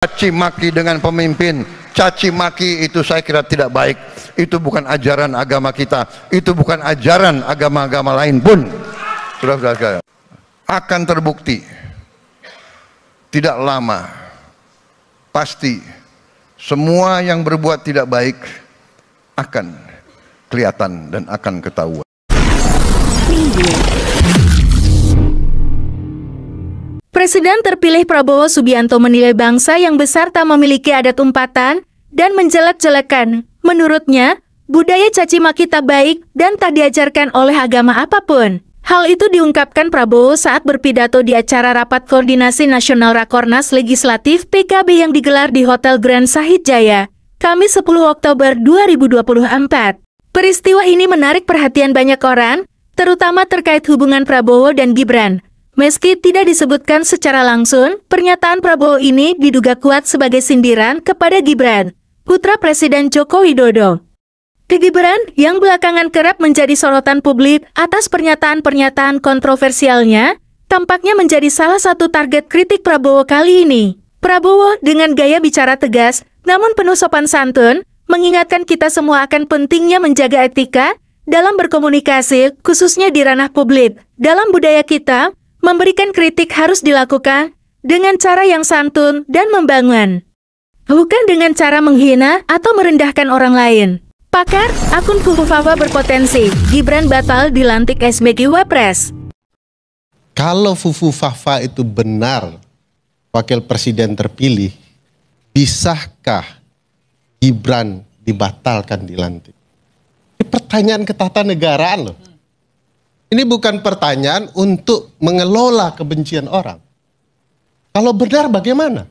caci maki dengan pemimpin caci maki itu saya kira tidak baik itu bukan ajaran agama kita itu bukan ajaran agama-agama lain pun sudah sudah akan terbukti tidak lama pasti semua yang berbuat tidak baik akan kelihatan dan akan ketahuan Presiden terpilih Prabowo Subianto menilai bangsa yang besar tak memiliki adat umpatan dan menjelek-jelekan. Menurutnya, budaya caci maki tak baik dan tak diajarkan oleh agama apapun. Hal itu diungkapkan Prabowo saat berpidato di acara Rapat Koordinasi Nasional Rakornas Legislatif PKB yang digelar di Hotel Grand Sahid Jaya, Kamis 10 Oktober 2024. Peristiwa ini menarik perhatian banyak orang, terutama terkait hubungan Prabowo dan Gibran. Meski tidak disebutkan secara langsung, pernyataan Prabowo ini diduga kuat sebagai sindiran kepada Gibran, putra Presiden Joko Widodo. Gibran yang belakangan kerap menjadi sorotan publik atas pernyataan-pernyataan kontroversialnya, tampaknya menjadi salah satu target kritik Prabowo kali ini. Prabowo dengan gaya bicara tegas, namun penuh sopan santun, mengingatkan kita semua akan pentingnya menjaga etika dalam berkomunikasi, khususnya di ranah publik. Dalam budaya kita, memberikan kritik harus dilakukan dengan cara yang santun dan membangun. Bukan dengan cara menghina atau merendahkan orang lain. Pakar, akun Kufufawa berpotensi. Gibran batal dilantik SBG Wapres. Kalau Fufu Fafa itu benar wakil presiden terpilih, bisakah Gibran dibatalkan dilantik? Ini pertanyaan ketatanegaraan loh. Ini bukan pertanyaan untuk mengelola kebencian orang. Kalau benar bagaimana?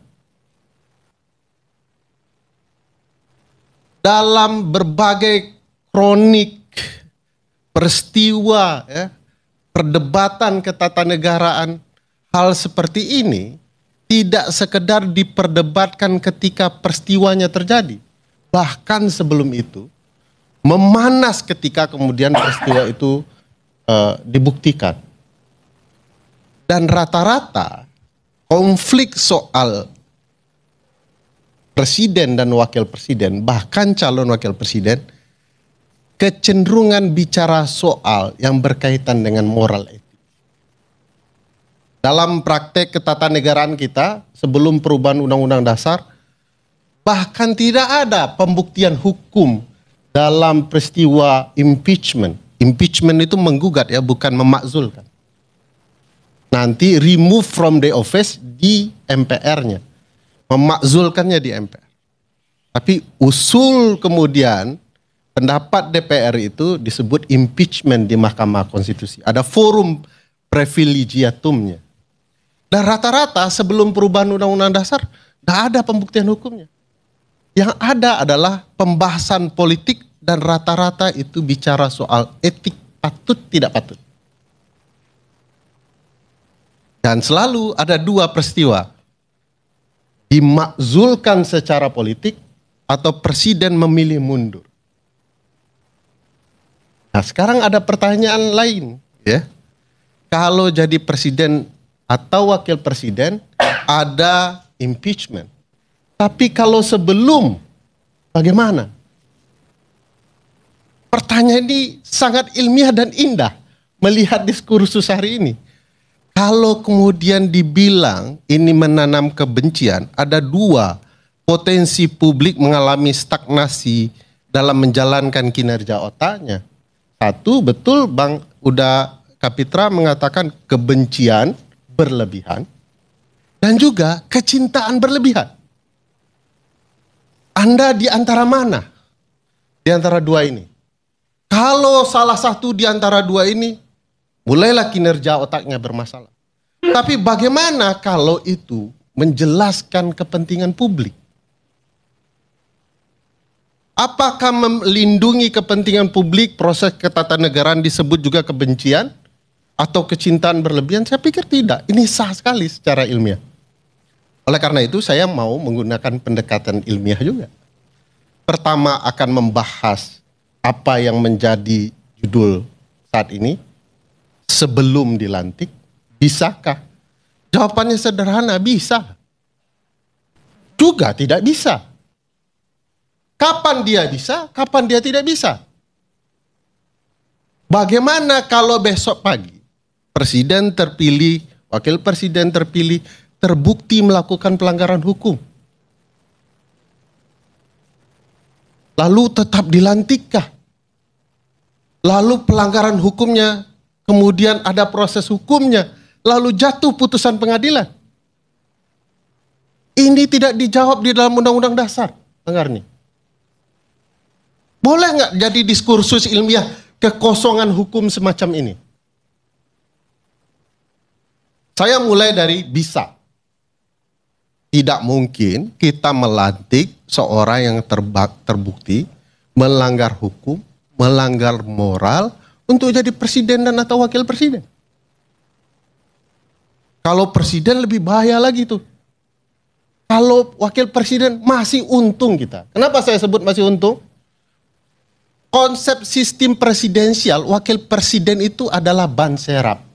Dalam berbagai kronik peristiwa ya, perdebatan ketatanegaraan hal seperti ini tidak sekedar diperdebatkan ketika peristiwanya terjadi, bahkan sebelum itu memanas ketika kemudian peristiwa itu uh, dibuktikan. Dan rata-rata konflik soal presiden dan wakil presiden, bahkan calon wakil presiden, kecenderungan bicara soal yang berkaitan dengan moral etik. Dalam praktek ketatanegaraan kita sebelum perubahan undang-undang dasar, bahkan tidak ada pembuktian hukum dalam peristiwa impeachment Impeachment itu menggugat ya, bukan memakzulkan. Nanti remove from the office di MPR-nya. Memakzulkannya di MPR. Tapi usul kemudian pendapat DPR itu disebut impeachment di Mahkamah Konstitusi. Ada forum privilegiatumnya. Dan nah, rata-rata sebelum perubahan Undang-Undang Dasar, tidak ada pembuktian hukumnya. Yang ada adalah pembahasan politik dan rata-rata itu bicara soal etik patut tidak patut. Dan selalu ada dua peristiwa. Dimakzulkan secara politik atau presiden memilih mundur. Nah, sekarang ada pertanyaan lain, ya. Kalau jadi presiden atau wakil presiden ada impeachment. Tapi kalau sebelum bagaimana? pertanyaan ini sangat ilmiah dan indah melihat diskursus hari ini. Kalau kemudian dibilang ini menanam kebencian, ada dua potensi publik mengalami stagnasi dalam menjalankan kinerja otaknya. Satu, betul Bang Uda Kapitra mengatakan kebencian berlebihan dan juga kecintaan berlebihan. Anda di antara mana? Di antara dua ini. Kalau salah satu di antara dua ini, mulailah kinerja otaknya bermasalah. Tapi bagaimana kalau itu menjelaskan kepentingan publik? Apakah melindungi kepentingan publik proses ketatanegaraan disebut juga kebencian atau kecintaan berlebihan? Saya pikir tidak. Ini sah sekali secara ilmiah. Oleh karena itu saya mau menggunakan pendekatan ilmiah juga. Pertama akan membahas apa yang menjadi judul saat ini sebelum dilantik? Bisakah? Jawabannya sederhana, bisa. Juga tidak bisa. Kapan dia bisa, kapan dia tidak bisa. Bagaimana kalau besok pagi presiden terpilih, wakil presiden terpilih terbukti melakukan pelanggaran hukum? lalu tetap dilantikkah? Lalu pelanggaran hukumnya, kemudian ada proses hukumnya, lalu jatuh putusan pengadilan. Ini tidak dijawab di dalam undang-undang dasar, dengar nih? Boleh nggak jadi diskursus ilmiah kekosongan hukum semacam ini? Saya mulai dari bisa tidak mungkin kita melantik seorang yang terbukti melanggar hukum, melanggar moral untuk jadi presiden dan atau wakil presiden. Kalau presiden lebih bahaya lagi tuh. Kalau wakil presiden masih untung kita. Kenapa saya sebut masih untung? Konsep sistem presidensial wakil presiden itu adalah ban serap.